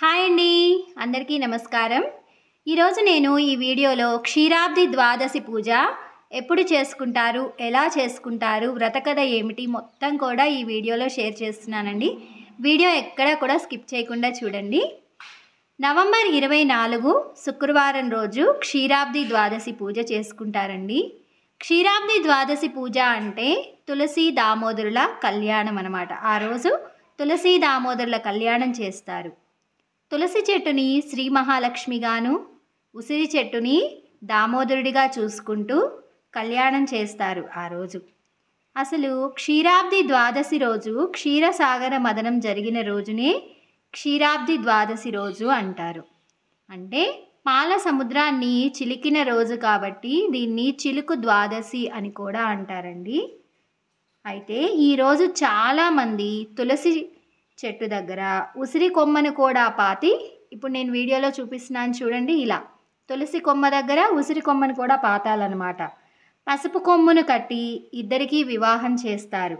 hi అండి అందరికీ నమస్కారం ఈరోజు నేను ఈ వీడియోలో క్షీరాబ్ది ద్వాదశి పూజ ఎప్పుడు చేసుకుంటారు ఎలా చేసుకుంటారు వ్రతకథ ఏమిటి మొత్తం కూడా ఈ వీడియోలో షేర్ చేస్తున్నానండి వీడియో ఎక్కడా కూడా స్కిప్ చేయకుండా చూడండి నవంబర్ ఇరవై నాలుగు శుక్రవారం రోజు క్షీరాబ్ది ద్వాదశి పూజ చేసుకుంటారండి క్షీరాబ్ది ద్వాదశి పూజ అంటే తులసి దామోదరుల కళ్యాణం అనమాట ఆ రోజు తులసి దామోదరుల కళ్యాణం చేస్తారు తులసి చెట్టుని శ్రీ మహాలక్ష్మిగాను ఉసిరి చెట్టుని దామోదరుడిగా చూసుకుంటూ కళ్యాణం చేస్తారు ఆ రోజు అసలు క్షీరాబ్ది ద్వాదశి రోజు క్షీరసాగర మదనం జరిగిన రోజునే క్షీరాబ్ది ద్వాదశి రోజు అంటారు అంటే పాల సముద్రాన్ని చిలికిన రోజు కాబట్టి దీన్ని చిలుకు ద్వాదశి అని కూడా అంటారండి అయితే ఈరోజు చాలామంది తులసి చెట్టు దగ్గర ఉసిరి కొమ్మను కూడా పాతి ఇప్పుడు నేను వీడియోలో చూపిస్తున్నాను చూడండి ఇలా తులసి కొమ్మ దగ్గర ఉసిరి కొమ్మను కూడా పాతాలన్నమాట పసుపు కొమ్మును కట్టి ఇద్దరికీ వివాహం చేస్తారు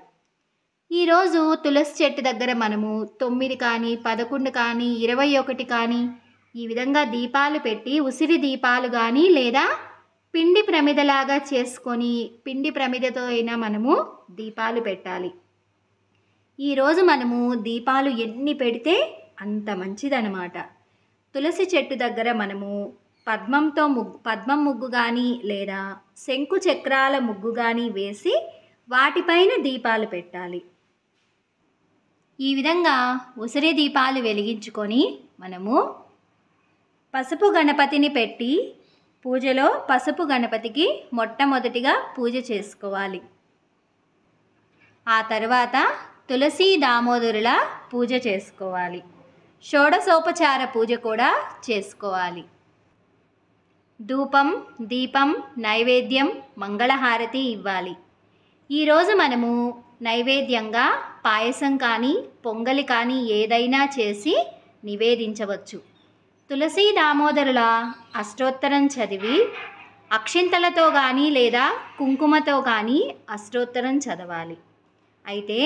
ఈరోజు తులసి చెట్టు దగ్గర మనము తొమ్మిది కానీ పదకొండు కానీ ఇరవై ఒకటి కానీ ఈ విధంగా దీపాలు పెట్టి ఉసిరి దీపాలు కానీ లేదా పిండి ప్రమిదలాగా చేసుకొని పిండి ప్రమిదతో అయినా మనము దీపాలు పెట్టాలి ఈరోజు మనము దీపాలు ఎన్ని పెడితే అంత మంచిదనమాట తులసి చెట్టు దగ్గర మనము పద్మంతో ముగ్గు పద్మం ముగ్గు కానీ లేదా శంకు చక్రాల ముగ్గు కానీ వేసి వాటిపైన దీపాలు పెట్టాలి ఈ విధంగా ఉసిరి దీపాలు వెలిగించుకొని మనము పసుపు గణపతిని పెట్టి పూజలో పసుపు గణపతికి మొట్టమొదటిగా పూజ చేసుకోవాలి ఆ తర్వాత తులసి దామోదరుల పూజ చేసుకోవాలి షోడసోపచార పూజ కూడా చేసుకోవాలి ధూపం దీపం నైవేద్యం మంగళహారతి ఇవ్వాలి ఈరోజు మనము నైవేద్యంగా పాయసం కానీ పొంగలి కానీ ఏదైనా చేసి నివేదించవచ్చు తులసీ దామోదరుల అష్టోత్తరం చదివి అక్షింతలతో కానీ లేదా కుంకుమతో కానీ అష్టోత్తరం చదవాలి అయితే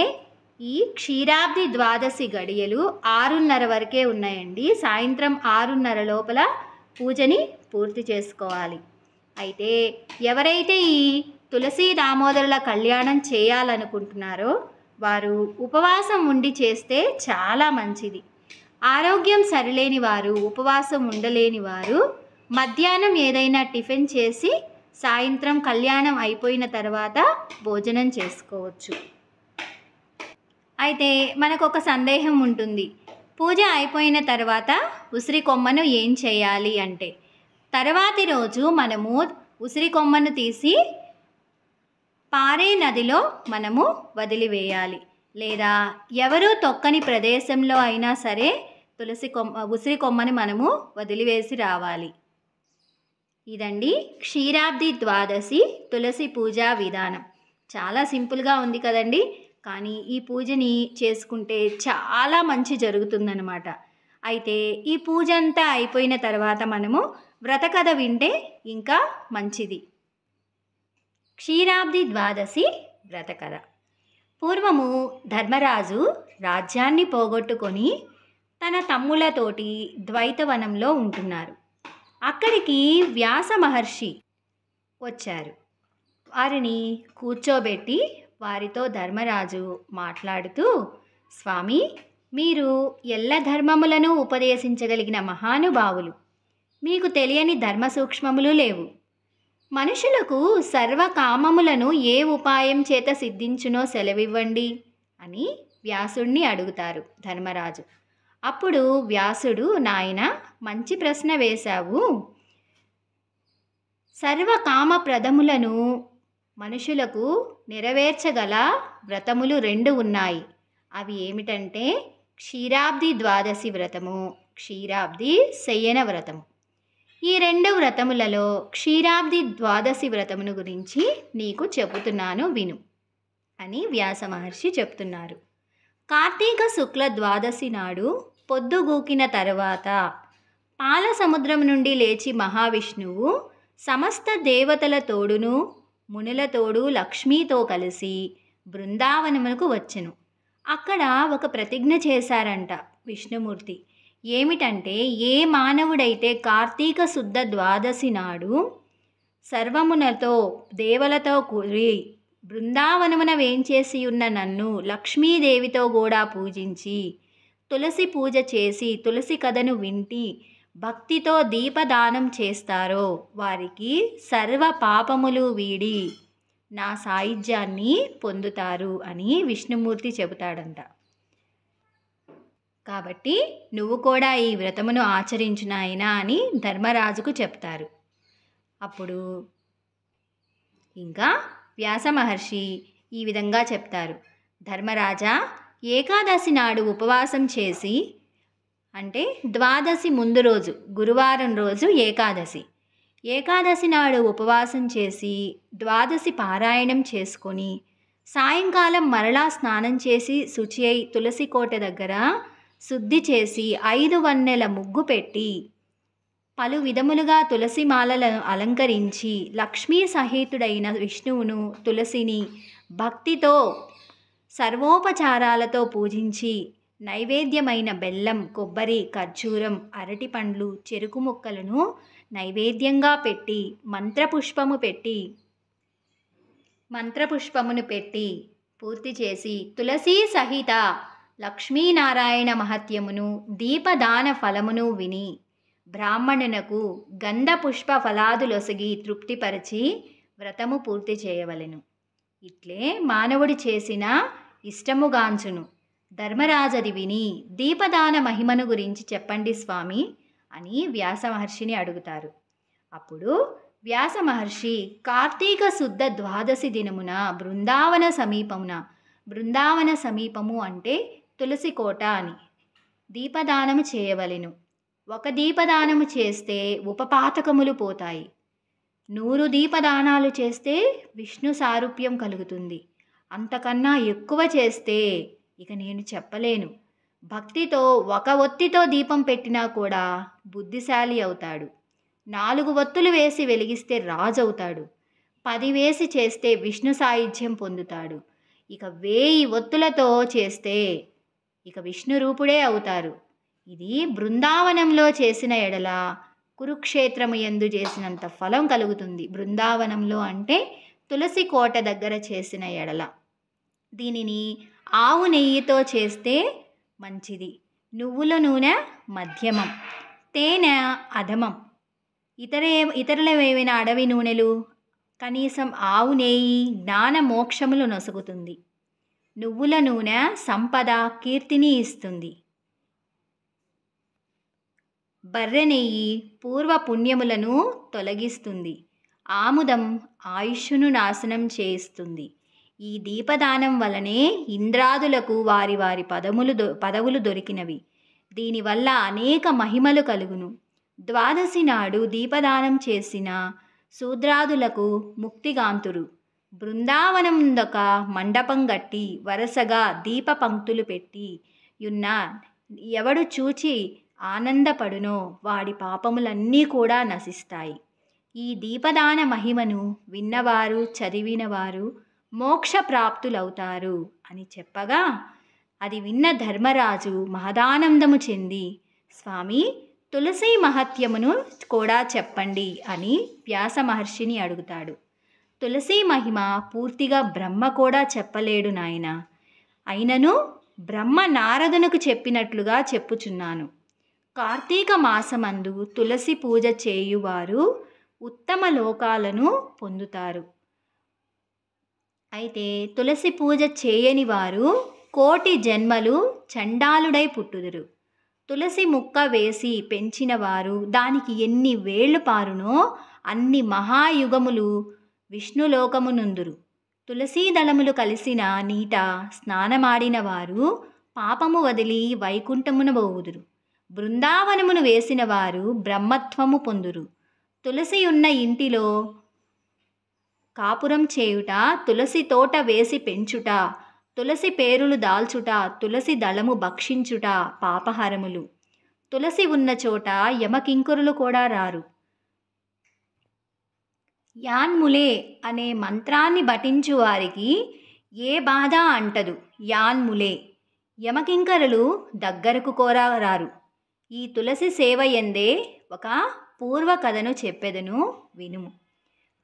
ఈ క్షీరాబ్ది ద్వాదశి గడియలు ఆరున్నర వరకే ఉన్నాయండి సాయంత్రం ఆరున్నర లోపల పూజని పూర్తి చేసుకోవాలి అయితే ఎవరైతే ఈ తులసి దామోదరుల కళ్యాణం చేయాలనుకుంటున్నారో వారు ఉపవాసం ఉండి చేస్తే చాలా మంచిది ఆరోగ్యం సరిలేని వారు ఉపవాసం ఉండలేని వారు మధ్యాహ్నం ఏదైనా టిఫిన్ చేసి సాయంత్రం కళ్యాణం అయిపోయిన తర్వాత భోజనం చేసుకోవచ్చు అయితే మనకు ఒక సందేహం ఉంటుంది పూజ అయిపోయిన తర్వాత ఉసిరి కొమ్మను ఏం చేయాలి అంటే తర్వాతి రోజు మనము ఉసిరి కొమ్మను తీసి పారే నదిలో మనము వదిలివేయాలి లేదా ఎవరూ తొక్కని ప్రదేశంలో అయినా సరే తులసి కొమ్మ ఉసిరి కొమ్మని మనము వదిలివేసి రావాలి ఇదండి క్షీరాబ్ది ద్వాదశి తులసి పూజా విధానం చాలా సింపుల్గా ఉంది కదండి కానీ ఈ పూజని చేసుకుంటే చాలా మంచి జరుగుతుందనమాట అయితే ఈ పూజ అంతా అయిపోయిన తర్వాత మనము వ్రతకథ వింటే ఇంకా మంచిది క్షీరాబ్ది ద్వాదశి వ్రతకథ పూర్వము ధర్మరాజు రాజ్యాన్ని పోగొట్టుకొని తన తమ్ములతోటి ద్వైతవనంలో ఉంటున్నారు అక్కడికి వ్యాస మహర్షి వచ్చారు వారిని కూర్చోబెట్టి వారితో ధర్మరాజు మాట్లాడుతూ స్వామి మీరు ఎల్ల ధర్మములను ఉపదేశించగలిగిన మహానుభావులు మీకు తెలియని ధర్మ సూక్ష్మములు లేవు మనుషులకు సర్వకామములను ఏ ఉపాయం చేత సిద్ధించునో సెలవివ్వండి అని వ్యాసుణ్ణి అడుగుతారు ధర్మరాజు అప్పుడు వ్యాసుడు నాయన మంచి ప్రశ్న వేశావు సర్వకామ మనుషులకు నెరవేర్చగల వ్రతములు రెండు ఉన్నాయి అవి ఏమిటంటే క్షీరాబ్ది ద్వాదశి వ్రతము క్షీరాబ్ది శయన వ్రతము ఈ రెండు వ్రతములలో క్షీరాబ్ది ద్వాదశి వ్రతమును గురించి నీకు చెబుతున్నాను విను అని వ్యాస మహర్షి చెప్తున్నారు కార్తీక శుక్ల ద్వాదశి నాడు పొద్దుగూకిన తర్వాత పాల సముద్రం నుండి లేచి మహావిష్ణువు సమస్త దేవతల తోడును మునులతోడు లక్ష్మీతో కలిసి బృందావనమునకు వచ్చెను అక్కడ ఒక ప్రతిజ్ఞ చేశారంట విష్ణుమూర్తి ఏమిటంటే ఏ మానవుడైతే కార్తీక శుద్ధ ద్వాదశి నాడు సర్వమునతో దేవలతో కూడి బృందావనమున వేంచేసి ఉన్న నన్ను లక్ష్మీదేవితో కూడా పూజించి తులసి పూజ చేసి తులసి కథను వింటి భక్తితో దీపదానం చేస్తారో వారికి సర్వ పాపములు వీడి నా సాయుధ్యాన్ని పొందుతారు అని విష్ణుమూర్తి చెబుతాడంట కాబట్టి నువ్వు కూడా ఈ వ్రతమును ఆచరించినాయినా అని ధర్మరాజుకు చెప్తారు అప్పుడు ఇంకా వ్యాస మహర్షి ఈ విధంగా చెప్తారు ధర్మరాజా ఏకాదశి నాడు ఉపవాసం చేసి అంటే ద్వాదశి ముందు రోజు గురువారం రోజు ఏకాదశి ఏకాదశి నాడు ఉపవాసం చేసి ద్వాదశి పారాయణం చేసుకొని సాయంకాలం మరలా స్నానం చేసి శుచి అయి తులసి కోట దగ్గర శుద్ధి చేసి ఐదు వన్నెల ముగ్గు పెట్టి పలు విధములుగా తులసి మాలలను అలంకరించి లక్ష్మీ సహితుడైన విష్ణువును తులసిని భక్తితో సర్వోపచారాలతో పూజించి నైవేద్యమైన బెల్లం కొబ్బరి ఖర్జూరం అరటి పండ్లు చెరుకు ముక్కలను నైవేద్యంగా పెట్టి మంత్రపుష్పము పెట్టి మంత్రపుష్పమును పెట్టి పూర్తి చేసి తులసీ సహిత లక్ష్మీనారాయణ మహత్యమును దీపదాన ఫలమును విని బ్రాహ్మణునకు గంధ పుష్ప ఫలాదులొసగి తృప్తిపరచి వ్రతము పూర్తి చేయవలెను ఇట్లే మానవుడు చేసిన ఇష్టముగాంచును ధర్మరాజది విని దీపదాన మహిమను గురించి చెప్పండి స్వామి అని వ్యాస మహర్షిని అడుగుతారు అప్పుడు వ్యాస మహర్షి కార్తీక శుద్ధ ద్వాదశి దినమున బృందావన సమీపమున బృందావన సమీపము అంటే తులసి కోట అని దీపదానము చేయవలెను ఒక దీపదానము చేస్తే ఉపపాతకములు పోతాయి నూరు దీపదానాలు చేస్తే విష్ణు సారూప్యం కలుగుతుంది అంతకన్నా ఎక్కువ చేస్తే ఇక నేను చెప్పలేను భక్తితో ఒక ఒత్తితో దీపం పెట్టినా కూడా బుద్ధిశాలి అవుతాడు నాలుగు ఒత్తులు వేసి వెలిగిస్తే రాజు అవుతాడు పది వేసి చేస్తే విష్ణు సాయుధ్యం పొందుతాడు ఇక వేయి ఒత్తులతో చేస్తే ఇక విష్ణు రూపుడే అవుతారు ఇది బృందావనంలో చేసిన ఎడల కురుక్షేత్రము ఎందు చేసినంత ఫలం కలుగుతుంది బృందావనంలో అంటే తులసి కోట దగ్గర చేసిన ఎడల దీనిని ఆవు నెయ్యితో చేస్తే మంచిది నువ్వుల నూనె మధ్యమం తేనె అధమం ఇతర ఇతరులవేవైన అడవి నూనెలు కనీసం ఆవు నేయి జ్ఞాన మోక్షములు నొసుగుతుంది నువ్వుల నూనె సంపద కీర్తిని ఇస్తుంది బర్రె నెయ్యి పూర్వ పుణ్యములను తొలగిస్తుంది ఆముదం ఆయుష్ను నాశనం చేస్తుంది ఈ దీపదానం వలనే ఇంద్రాదులకు వారి వారి పదములు పదవులు దొరికినవి దీనివల్ల అనేక మహిమలు కలుగును ద్వాదశి నాడు దీపదానం చేసిన శూద్రాదులకు ముక్తిగాంతురు బృందావనం మండపం గట్టి వరుసగా దీప పంక్తులు పెట్టి యున్న ఎవడు చూచి ఆనందపడునో వాడి పాపములన్నీ కూడా నశిస్తాయి ఈ దీపదాన మహిమను విన్నవారు చదివినవారు మోక్ష ప్రాప్తులవుతారు అని చెప్పగా అది విన్న ధర్మరాజు మహదానందము చెంది స్వామి తులసి మహత్యమును కూడా చెప్పండి అని వ్యాస మహర్షిని అడుగుతాడు తులసి మహిమ పూర్తిగా బ్రహ్మ కూడా చెప్పలేడు నాయన అయినను బ్రహ్మ నారదునకు చెప్పినట్లుగా చెప్పుచున్నాను కార్తీక మాసమందు తులసి పూజ చేయువారు ఉత్తమ లోకాలను పొందుతారు అయితే తులసి పూజ చేయని వారు కోటి జన్మలు చండాలుడై పుట్టుదురు తులసి ముక్క వేసి పెంచిన వారు దానికి ఎన్ని వేళ్ళు పారునో అన్ని మహాయుగములు విష్ణులోకమునుందురు తులసీ దళములు కలిసిన నీట స్నానమాడిన వారు పాపము వదిలి వైకుంఠమున బోవుదురు బృందావనమును వేసిన వారు బ్రహ్మత్వము పొందురు తులసి ఉన్న ఇంటిలో కాపురం చేయుట తులసి తోట వేసి పెంచుట తులసి పేరులు దాల్చుట తులసి దళము భక్షించుట పాపహారములు తులసి ఉన్న చోట యమకింకురులు కూడా రారు యాన్ములే అనే మంత్రాన్ని భటించు వారికి ఏ బాధ అంటదు యాన్ములే యమకింకరులు దగ్గరకు కోరారు ఈ తులసి సేవ ఎందే ఒక పూర్వ కథను చెప్పెదను వినుము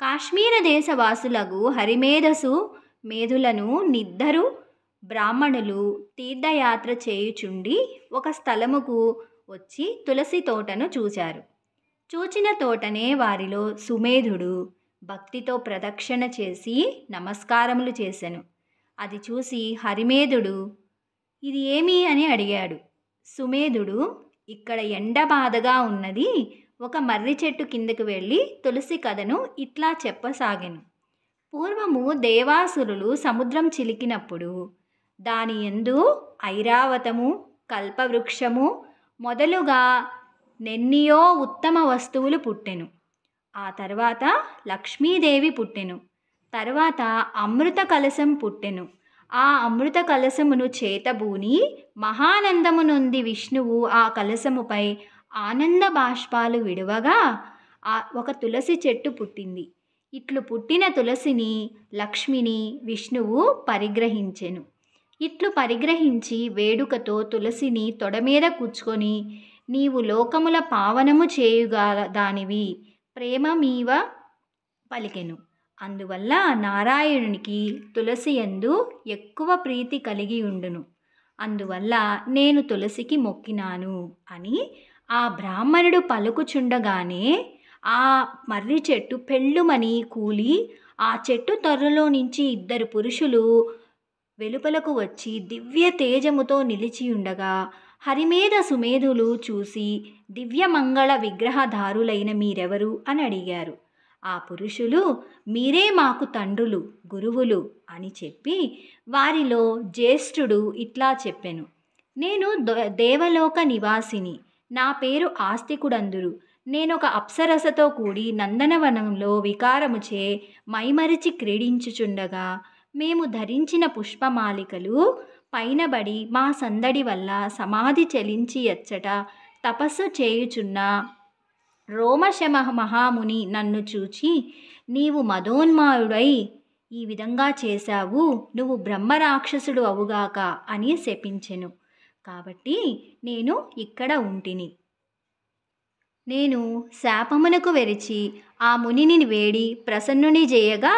కాశ్మీర దేశవాసులకు హరిమేధసు మేధులను నిద్దరు బ్రాహ్మణులు తీర్థయాత్ర చేయుచుండి ఒక స్థలముకు వచ్చి తులసి తోటను చూచారు చూచిన తోటనే వారిలో సుమేధుడు భక్తితో ప్రదక్షిణ చేసి నమస్కారములు చేశాను అది చూసి హరిమేధుడు ఇది ఏమి అని అడిగాడు సుమేధుడు ఇక్కడ ఎండ బాధగా ఉన్నది ఒక మర్రి చెట్టు కిందకు వెళ్ళి తులసి కథను ఇట్లా చెప్పసాగాను పూర్వము దేవాసురులు సముద్రం చిలికినప్పుడు దాని ఎందు ఐరావతము కల్పవృక్షము మొదలుగా నెన్నియో ఉత్తమ వస్తువులు పుట్టెను ఆ తర్వాత లక్ష్మీదేవి పుట్టెను తర్వాత అమృత కలశం పుట్టెను ఆ అమృత కలశమును చేతబూని మహానందమునుంది విష్ణువు ఆ కలశముపై ఆనంద బాష్పాలు విడువగా ఒక తులసి చెట్టు పుట్టింది ఇట్లు పుట్టిన తులసిని లక్ష్మిని విష్ణువు పరిగ్రహించెను ఇట్లు పరిగ్రహించి వేడుకతో తులసిని తొడ మీద నీవు లోకముల పావనము చేయుగా దానివి ప్రేమ మీవ పలికెను అందువల్ల నారాయణునికి తులసి ఎందు ఎక్కువ ప్రీతి కలిగి ఉండును అందువల్ల నేను తులసికి మొక్కినాను అని ఆ బ్రాహ్మణుడు పలుకుచుండగానే ఆ మర్రి చెట్టు పెళ్ళుమని కూలి ఆ చెట్టు తొర్రలో నుంచి ఇద్దరు పురుషులు వెలుపలకు వచ్చి దివ్య తేజముతో నిలిచి ఉండగా హరిమేధ సుమేధులు చూసి దివ్యమంగళ విగ్రహధారులైన మీరెవరు అని అడిగారు ఆ పురుషులు మీరే మాకు తండ్రులు గురువులు అని చెప్పి వారిలో జ్యేష్ఠుడు ఇట్లా చెప్పెను నేను దేవలోక నివాసిని నా పేరు ఆస్తికుడందురు నేనొక అప్సరసతో కూడి నందనవనంలో వికారముచే మైమరిచి క్రీడించుచుండగా మేము ధరించిన పుష్పమాలికలు పైనబడి మా సందడి వల్ల సమాధి చెలించి ఎచ్చట తపస్సు చేయుచున్న రోమశమ మహాముని నన్ను చూచి నీవు మదోన్మాయుడై ఈ విధంగా చేశావు నువ్వు బ్రహ్మరాక్షసుడు అవుగాక అని శపించెను కాబట్టి నేను ఇక్కడ ఉంటిని నేను శాపమునకు వెరిచి ఆ మునిని వేడి ప్రసన్నుని చేయగా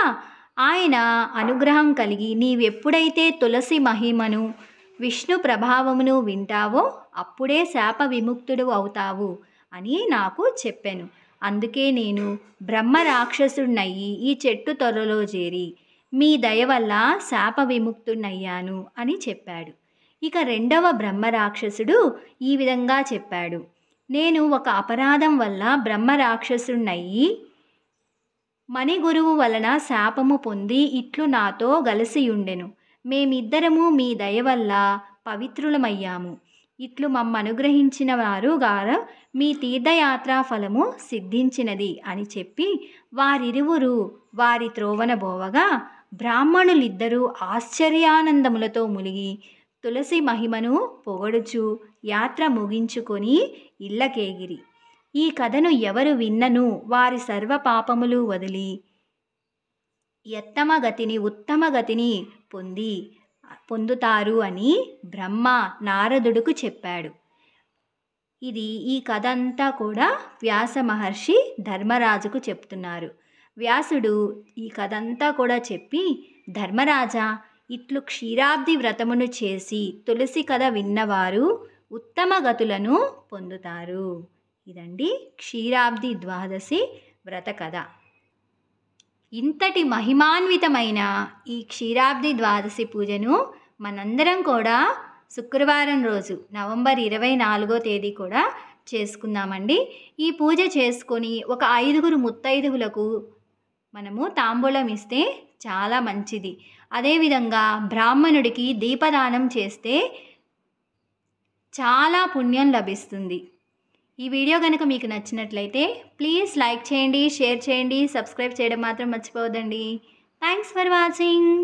ఆయన అనుగ్రహం కలిగి నీవెప్పుడైతే తులసి మహిమను విష్ణు ప్రభావమును వింటావో అప్పుడే శాప విముక్తుడు అవుతావు అని నాకు చెప్పాను అందుకే నేను బ్రహ్మ రాక్షసుడినయ్యి ఈ చెట్టు త్వరలో చేరి మీ దయ వల్ల శాప విముక్తుడినయ్యాను అని చెప్పాడు ఇక రెండవ బ్రహ్మరాక్షసుడు ఈ విధంగా చెప్పాడు నేను ఒక అపరాధం వల్ల బ్రహ్మరాక్షసుడినయ్యి మణి గురువు వలన శాపము పొంది ఇట్లు నాతో గలసియుండెను మేమిద్దరము మీ దయ వల్ల పవిత్రులమయ్యాము ఇట్లు మమ్మ అనుగ్రహించిన వారు గారు మీ తీర్థయాత్రా ఫలము సిద్ధించినది అని చెప్పి వారిరువురు వారి త్రోవన బోవగా బ్రాహ్మణులిద్దరూ ఆశ్చర్యానందములతో మునిగి తులసి మహిమను పొగడుచు యాత్ర ముగించుకొని ఇళ్ళకేగిరి ఈ కథను ఎవరు విన్నను వారి సర్వ పాపములు వదిలి ఎత్తమ గతిని ఉత్తమ గతిని పొంది పొందుతారు అని బ్రహ్మ నారదుడుకు చెప్పాడు ఇది ఈ కథ అంతా కూడా వ్యాస మహర్షి ధర్మరాజుకు చెప్తున్నారు వ్యాసుడు ఈ కథ అంతా కూడా చెప్పి ధర్మరాజా ఇట్లు క్షీరాబ్ది వ్రతమును చేసి తులసి కథ విన్నవారు ఉత్తమ గతులను పొందుతారు ఇదండి క్షీరాబ్ది ద్వాదశి వ్రత కథ ఇంతటి మహిమాన్వితమైన ఈ క్షీరాబ్ది ద్వాదశి పూజను మనందరం కూడా శుక్రవారం రోజు నవంబర్ ఇరవై నాలుగో తేదీ కూడా చేసుకుందామండి ఈ పూజ చేసుకొని ఒక ఐదుగురు ముత్తైదుగులకు మనము తాంబూలం ఇస్తే చాలా మంచిది అదేవిధంగా బ్రాహ్మణుడికి దీపదానం చేస్తే చాలా పుణ్యం లభిస్తుంది ఈ వీడియో కనుక మీకు నచ్చినట్లయితే ప్లీజ్ లైక్ చేయండి షేర్ చేయండి సబ్స్క్రైబ్ చేయడం మాత్రం మర్చిపోవద్దండి థ్యాంక్స్ ఫర్ వాచింగ్